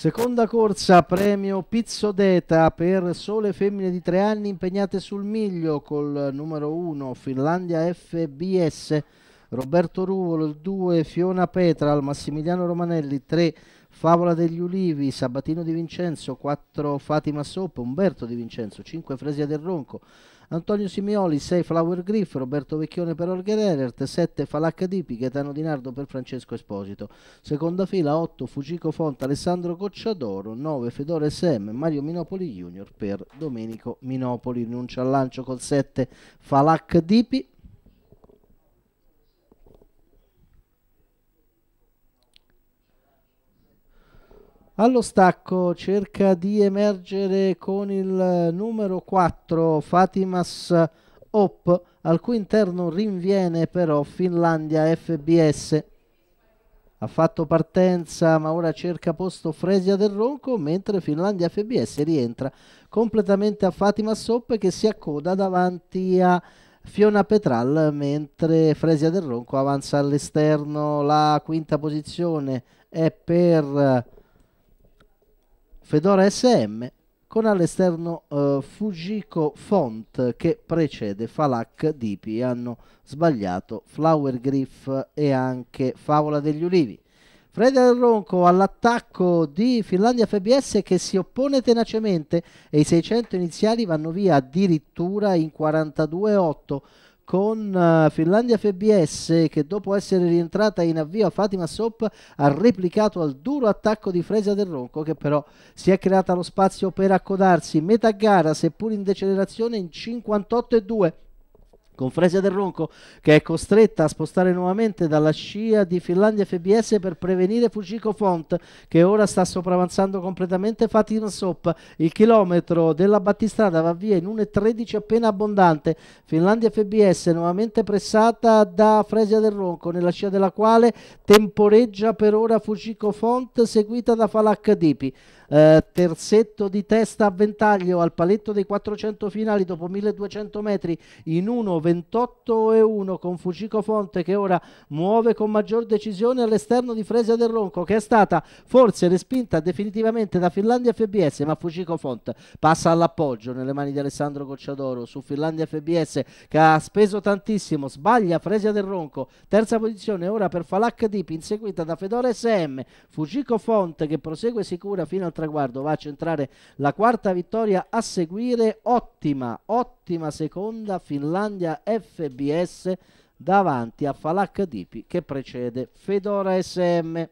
Seconda corsa, premio Pizzo Pizzodeta per sole femmine di tre anni impegnate sul miglio col numero 1 Finlandia FBS, Roberto Ruvolo il 2, Fiona Petral, Massimiliano Romanelli 3, Favola degli Ulivi, Sabatino Di Vincenzo 4, Fatima Soppe, Umberto Di Vincenzo 5, Fresia del Ronco Antonio Simioli 6 Flower Griff, Roberto Vecchione per Olger Erert, 7 Falacca Dipi, Gaetano Di Nardo per Francesco Esposito. Seconda fila 8 Fucico Fonte, Alessandro Cocciadoro, 9 Fedore Sem, Mario Minopoli Junior per Domenico Minopoli. Rinuncia al lancio col 7 Falacca Dipi. Allo stacco cerca di emergere con il eh, numero 4 Fatimas Hop, al cui interno rinviene però Finlandia FBS. Ha fatto partenza ma ora cerca posto Fresia del Ronco mentre Finlandia FBS rientra completamente a Fatimas Op che si accoda davanti a Fiona Petral mentre Fresia del Ronco avanza all'esterno. La quinta posizione è per... Fedora SM con all'esterno eh, Fujiko Font che precede Falak Dipi hanno sbagliato Flower Griff e anche Favola degli Ulivi. Fred del Ronco all'attacco di Finlandia FBS che si oppone tenacemente e i 600 iniziali vanno via addirittura in 42-8 con eh, Finlandia FBS che dopo essere rientrata in avvio a Fatima Sop ha replicato al duro attacco di Fresia del Ronco che però si è creata lo spazio per accodarsi metà gara seppur in decelerazione in 58 e 2 con Fresia del Ronco che è costretta a spostare nuovamente dalla scia di Finlandia FBS per prevenire Fujiko Font che ora sta sopravanzando completamente Fatima Sop. Il chilometro della battistrada va via in 1.13 appena abbondante. Finlandia FBS nuovamente pressata da Fresia del Ronco nella scia della quale temporeggia per ora Fujiko Font seguita da Falak Dipi eh, terzetto di testa a ventaglio al paletto dei 400 finali dopo 1200 metri in 1.28 e 1 con Fucico Fonte che ora muove con maggior decisione all'esterno di Fresia del Ronco che è stata forse respinta definitivamente da Finlandia FBS ma Fucico Fonte passa all'appoggio nelle mani di Alessandro Cocciadoro su Finlandia FBS che ha speso tantissimo sbaglia Fresia del Ronco terza posizione ora per Falac Dip inseguita da Fedora SM Fucico Fonte che prosegue sicura fino al traguardo, va a centrare la quarta vittoria a seguire, ottima, ottima seconda Finlandia FBS davanti a Falak Dipi che precede Fedora SM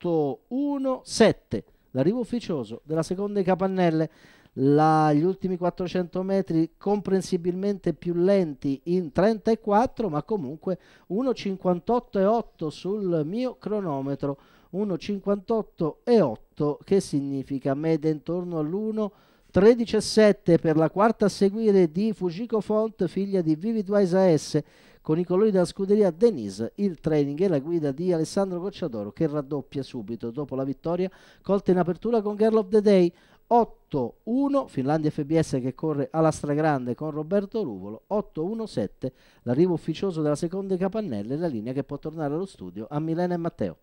8-1-7, l'arrivo ufficioso della seconda di Capannelle la, gli ultimi 400 metri comprensibilmente più lenti in 34, ma comunque 1,58,8 sul mio cronometro, 1,58,8 che significa media intorno all'1. 13,7 per la quarta a seguire di Fujiko Font, figlia di Vivid Wise AS, con i colori della scuderia Denise, il training e la guida di Alessandro Cocciadoro che raddoppia subito dopo la vittoria colta in apertura con Girl of the Day. 8-1, Finlandia FBS che corre alla stragrande con Roberto Ruvolo, 8-1-7, l'arrivo ufficioso della seconda capannella e la linea che può tornare allo studio a Milena e Matteo.